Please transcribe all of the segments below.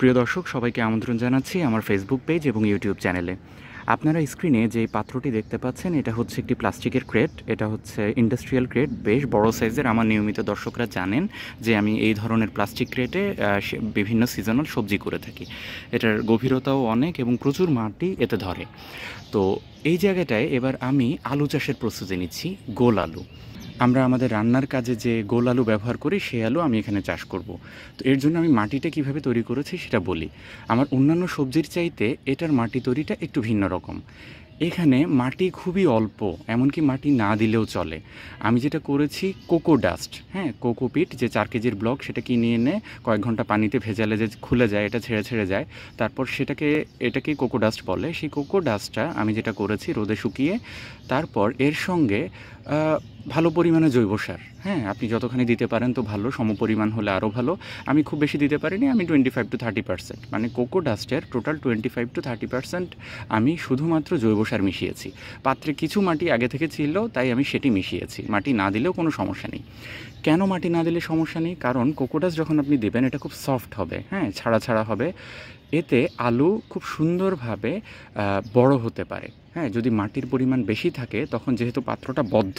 প্রিয় দর্শক সবাইকে আমন্ত্রণ জানাচ্ছি আমার ফেসবুক পেজ এবং ইউটিউব চ্যানেলে আপনারা স্ক্রিনে যে পাত্রটি দেখতে পাচ্ছেন এটা হচ্ছে একটি প্লাস্টিকের ক্রেট এটা হচ্ছে ইন্ডাস্ট্রিয়াল ক্রেট বেশ বড় সাইজের আমার নিয়মিত দর্শকরা জানেন যে আমি এই ধরনের প্লাস্টিক ক্রেটে বিভিন্ন সিজনাল সবজি করে থাকি এটার গভীরতাও অনেক এবং প্রচুর মাটি এতে ধরে তো এই জায়গাটায় এবার আমি আলু চাষের প্রস্তুতি নিচ্ছি গোল আলু আমরা আমাদের রান্নার কাজে যে গোল আলু ব্যবহার করি সেই আলু আমি এখানে চাষ করব। তো এর জন্য আমি মাটিটা কিভাবে তৈরি করেছি সেটা বলি আমার অন্যান্য সবজির চাইতে এটার মাটি তৈরিটা একটু ভিন্ন রকম এখানে মাটি খুবই অল্প এমনকি মাটি না দিলেও চলে আমি যেটা করেছি কোকো ডাস্ট হ্যাঁ কোকোপিট যে চার কেজির ব্লক সেটা কিনে এনে কয়েক ঘন্টা পানিতে ভেজালে যে খুলে যায় এটা ছেড়ে ছেড়ে যায় তারপর সেটাকে এটাকে কোকো ডাস্ট বলে সেই কোকো ডাস্টটা আমি যেটা করেছি রোদে শুকিয়ে তারপর এর সঙ্গে ভালো পরিমাণে জৈব সার হ্যাঁ আপনি যতখানি দিতে পারেন তো ভালো সমপরিমাণ হলে আরও ভালো আমি খুব বেশি দিতে পারিনি আমি twenty five two thirty percent মানে কোকো ডাস্টের total twenty five two thirty percent আমি শুধুমাত্র জৈব সার মিশিয়েছি পাত্রে কিছু মাটি আগে থেকে ছিল তাই আমি সেটি মিশিয়েছি মাটি না দিলেও কোনো সমস্যা নেই কেন মাটি না দিলে সমস্যা নেই কারণ কোকোডাস যখন আপনি দেবেন এটা খুব সফট হবে হ্যাঁ ছাড়া ছাড়া হবে এতে আলু খুব সুন্দরভাবে বড় হতে পারে হ্যাঁ যদি মাটির পরিমাণ বেশি থাকে তখন যেহেতু পাত্রটা বদ্ধ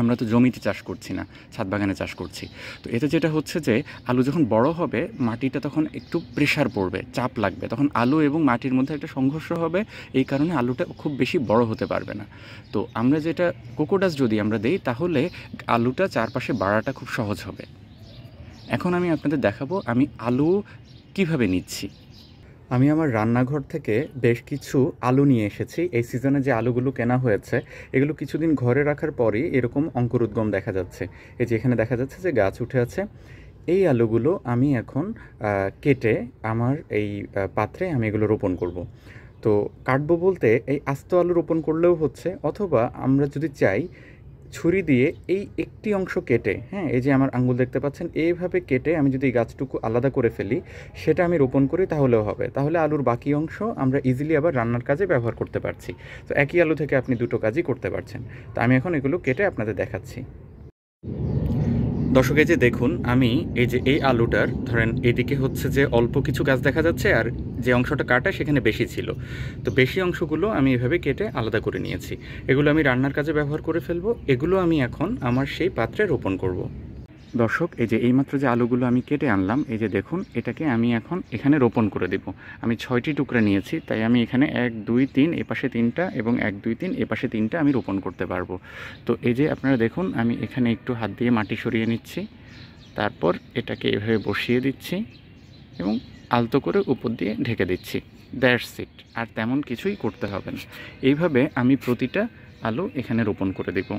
আমরা তো জমিতে চাষ করছি না ছাদ বাগানে চাষ করছি তো এতে যেটা হচ্ছে যে আলু যখন বড় হবে মাটিটা তখন একটু প্রেশার পড়বে চাপ লাগবে তখন আলু এবং মাটির মধ্যে একটা সংঘর্ষ হবে এই কারণে আলুটা খুব বেশি বড় হতে পারবে না তো আমরা যেটা কোকোডাস যদি আমরা দেই তাহলে আলুটা চারপাশে বাড়াটা খুব সহজ হবে এখন আমি আপনাদের দেখাবো আমি আলু কিভাবে নিচ্ছি আমি আমার রান্নাঘর থেকে বেশ কিছু আলু নিয়ে এসেছি এই সিজনে যে আলুগুলো কেনা হয়েছে এগুলো কিছুদিন ঘরে রাখার পরই এরকম অঙ্কুরুদ্গম দেখা যাচ্ছে এই যে এখানে দেখা যাচ্ছে যে গাছ উঠে আছে এই আলুগুলো আমি এখন কেটে আমার এই পাত্রে আমি এগুলো রোপণ করব। তো কাটবো বলতে এই আস্ত আলু রোপণ করলেও হচ্ছে অথবা আমরা যদি চাই ছুরি দিয়ে এই একটি অংশ কেটে হ্যাঁ এই যে আমার আঙ্গুল দেখতে পাচ্ছেন এইভাবে কেটে আমি যদি গাছটুকু আলাদা করে ফেলি সেটা আমি রোপণ করি তাহলেও হবে তাহলে আলুর বাকি অংশ আমরা ইজিলি আবার রান্নার কাজে ব্যবহার করতে পারছি তো একই আলু থেকে আপনি দুটো কাজই করতে পারছেন তো আমি এখন এগুলো কেটে আপনাদের দেখাচ্ছি দর্শক এই যে দেখুন আমি এই যে এই আলুটার ধরেন এদিকে হচ্ছে যে অল্প কিছু গাছ দেখা যাচ্ছে আর যে অংশটা কাটা সেখানে বেশি ছিল তো বেশি অংশগুলো আমি এভাবে কেটে আলাদা করে নিয়েছি এগুলো আমি রান্নার কাজে ব্যবহার করে ফেলবো এগুলো আমি এখন আমার সেই পাত্রে রোপণ করব। দর্শক এই যে এইমাত্র যে আলুগুলো আমি কেটে আনলাম এই যে দেখুন এটাকে আমি এখন এখানে রোপণ করে দেব আমি ছয়টি টুকরা নিয়েছি তাই আমি এখানে এক দুই তিন এপাশে তিনটা এবং এক দুই তিন এপাশে তিনটা আমি রোপণ করতে পারবো তো এই যে আপনারা দেখুন আমি এখানে একটু হাত দিয়ে মাটি সরিয়ে নিচ্ছি তারপর এটাকে এভাবে বসিয়ে দিচ্ছি এবং আলতো করে উপর দিয়ে ঢেকে দিচ্ছি দ্যাটস সিট আর তেমন কিছুই করতে হবে না এইভাবে আমি প্রতিটা আলু এখানে রোপণ করে দেবো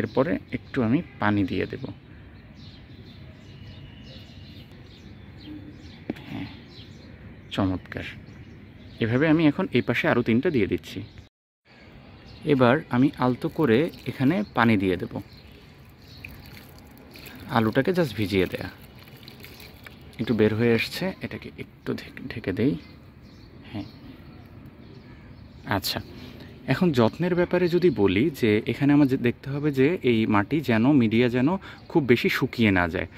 এরপরে একটু আমি পানি দিয়ে দেব হ্যাঁ চমৎকার এভাবে আমি এখন এই পাশে আরও তিনটা দিয়ে দিচ্ছি এবার আমি আলতো করে এখানে পানি দিয়ে দেব আলুটাকে জাস্ট ভিজিয়ে দেয়া একটু বের হয়ে আসছে এটাকে একটু ঢেকে দেই হ্যাঁ আচ্ছা এখন যত্নের ব্যাপারে যদি বলি যে এখানে আমার দেখতে হবে যে এই মাটি যেন মিডিয়া যেন খুব বেশি শুকিয়ে না যায়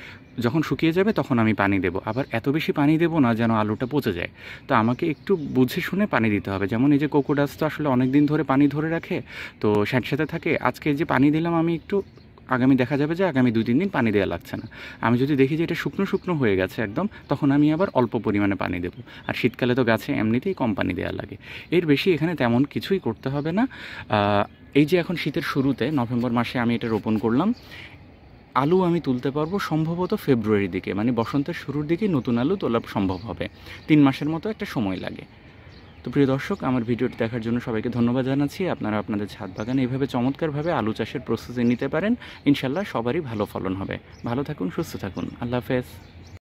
যখন শুকিয়ে যাবে তখন আমি পানি দেব আবার এত বেশি পানি দেব না যেন আলুটা পচে যায় তো আমাকে একটু বুঝে শুনে পানি দিতে হবে যেমন এই যে কোকোডাস তো আসলে অনেক দিন ধরে পানি ধরে রাখে তো স্যাঁতস্যাঁতে থাকে আজকে যে পানি দিলাম আমি একটু আগামী দেখা যাবে যে আগামী দুই তিন দিন পানি দেওয়া লাগছে না আমি যদি দেখি যে এটা শুকনো শুকনো হয়ে গেছে একদম তখন আমি আবার অল্প পরিমাণে পানি দেবো আর শীতকালে তো গাছে এমনিতেই কম পানি দেওয়া লাগে এর বেশি এখানে তেমন কিছুই করতে হবে না এই যে এখন শীতের শুরুতে নভেম্বর মাসে আমি এটা রোপণ করলাম আলু আমি তুলতে পারবো সম্ভবত ফেব্রুয়ারির দিকে মানে বসন্তের শুরুর দিকে নতুন আলু তোলা সম্ভব হবে তিন মাসের মতো একটা সময় লাগে তো প্রিয় দর্শক আমার ভিডিওটি দেখার জন্য সবাইকে ধন্যবাদ জানাচ্ছি আপনারা আপনাদের ছাদ বাগানে এইভাবে চমৎকারভাবে আলু চাষের প্রস্তুতি নিতে পারেন ইনশাল্লাহ সবারই ভালো ফলন হবে ভালো থাকুন সুস্থ থাকুন আল্লাহ হাফেজ